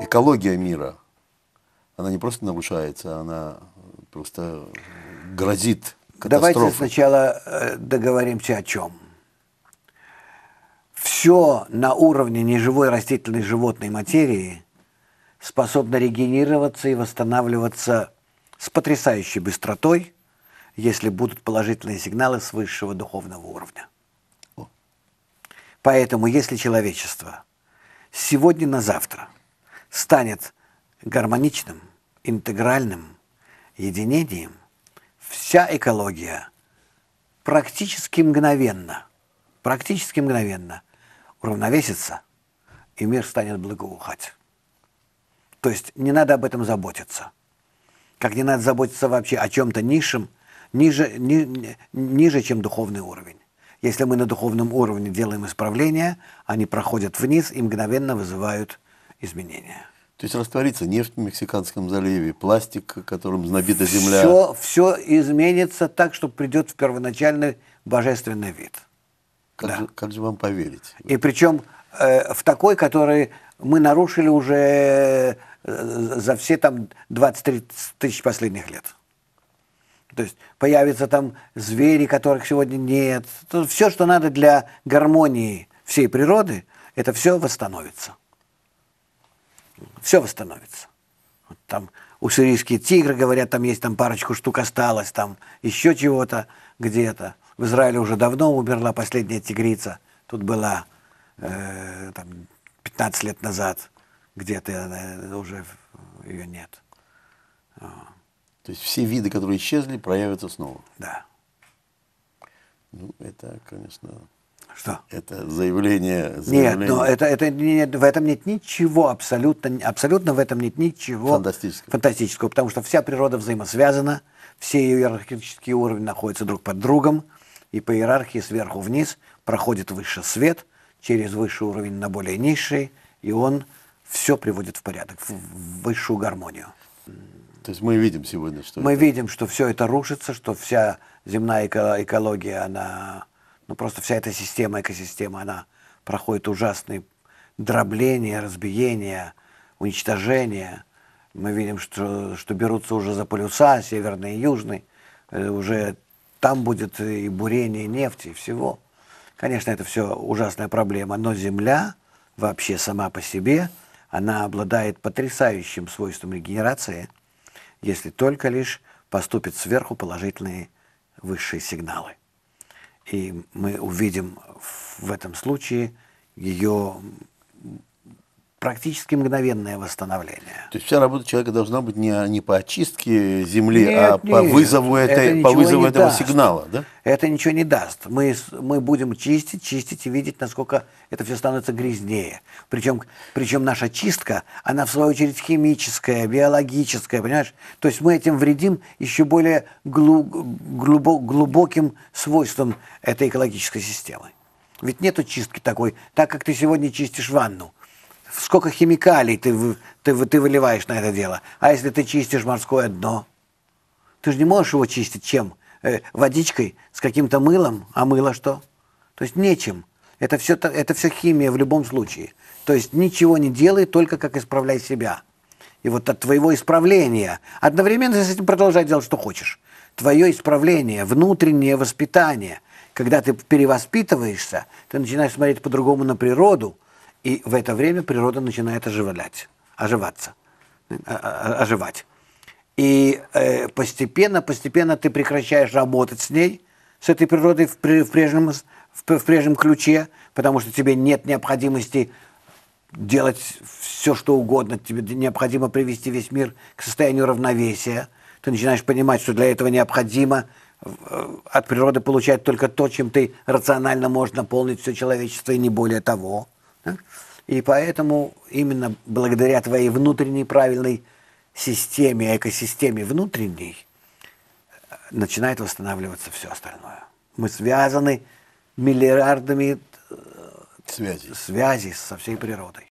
Экология мира, она не просто нарушается, она просто грозит катастрофой. Давайте сначала э, договоримся о чем. Все на уровне неживой растительной животной материи способно регенерироваться и восстанавливаться с потрясающей быстротой, если будут положительные сигналы с высшего духовного уровня. Поэтому если человечество сегодня на завтра станет гармоничным, интегральным единением, вся экология практически мгновенно, практически мгновенно уравновесится, и мир станет благоухать. То есть не надо об этом заботиться. Как не надо заботиться вообще о чем-то низшем, ниже, ни, ниже, чем духовный уровень. Если мы на духовном уровне делаем исправления, они проходят вниз и мгновенно вызывают изменения. То есть растворится нефть в Мексиканском заливе, пластик, которым набита земля. Все, все изменится так, что придет в первоначальный божественный вид. Как, да. же, как же вам поверить? И причем э, в такой, который мы нарушили уже э, за все там 20-30 тысяч последних лет. То есть появятся там звери, которых сегодня нет. То все, что надо для гармонии всей природы, это все восстановится. Все восстановится. Вот там сирийские тигры, говорят, там есть там парочку штук осталось, там еще чего-то где-то. В Израиле уже давно умерла последняя тигрица. Тут была э, там, 15 лет назад где-то, э, уже ее нет. Вот. А. То есть все виды, которые исчезли, проявятся снова. Да. Ну, это, конечно, что? Это заявление. заявление. Нет, но это, это нет, в этом нет ничего абсолютно, абсолютно в этом нет ничего фантастического. фантастического, потому что вся природа взаимосвязана, все ее иерархические уровни находятся друг под другом, и по иерархии сверху вниз проходит выше свет, через высший уровень на более низший, и он все приводит в порядок, в высшую гармонию. То есть мы видим сегодня, что... Мы это... видим, что все это рушится, что вся земная эко экология, она... Ну, просто вся эта система, экосистема, она проходит ужасные дробления, разбиения, уничтожения. Мы видим, что, что берутся уже за полюса, северный и южный. Э, уже там будет и бурение нефти, и всего. Конечно, это все ужасная проблема, но Земля вообще сама по себе, она обладает потрясающим свойством регенерации – если только лишь поступят сверху положительные высшие сигналы. И мы увидим в этом случае ее практически мгновенное восстановление. То есть вся работа человека должна быть не, не по очистке земли, нет, а нет, по вызову, это, это по вызову этого даст. сигнала, да? Это ничего не даст. Мы, мы будем чистить, чистить и видеть, насколько это все становится грязнее. Причем, причем наша чистка, она в свою очередь химическая, биологическая, понимаешь? То есть мы этим вредим еще более глу, глубо, глубоким свойством этой экологической системы. Ведь нету чистки такой, так как ты сегодня чистишь ванну – сколько химикалий ты, ты, ты выливаешь на это дело. А если ты чистишь морское дно? Ты же не можешь его чистить чем? Э, водичкой, с каким-то мылом, а мыло что? То есть нечем. Это все, это все химия в любом случае. То есть ничего не делай, только как исправляй себя. И вот от твоего исправления одновременно с этим продолжай делать, что хочешь. Твое исправление, внутреннее воспитание. Когда ты перевоспитываешься, ты начинаешь смотреть по-другому на природу – и в это время природа начинает оживлять, оживаться, э, э, э, оживать. И постепенно, постепенно ты прекращаешь работать с ней, с этой природой в, прежнем, в прежнем ключе, потому что тебе нет необходимости делать все, что угодно. Тебе необходимо привести весь мир к состоянию равновесия. Ты начинаешь понимать, что для этого необходимо от природы получать только то, чем ты рационально можешь наполнить все человечество, и не более того. Да? И поэтому именно благодаря твоей внутренней правильной системе, экосистеме внутренней, э, начинает восстанавливаться все остальное. Мы связаны миллиардами связей, э, связей со всей природой.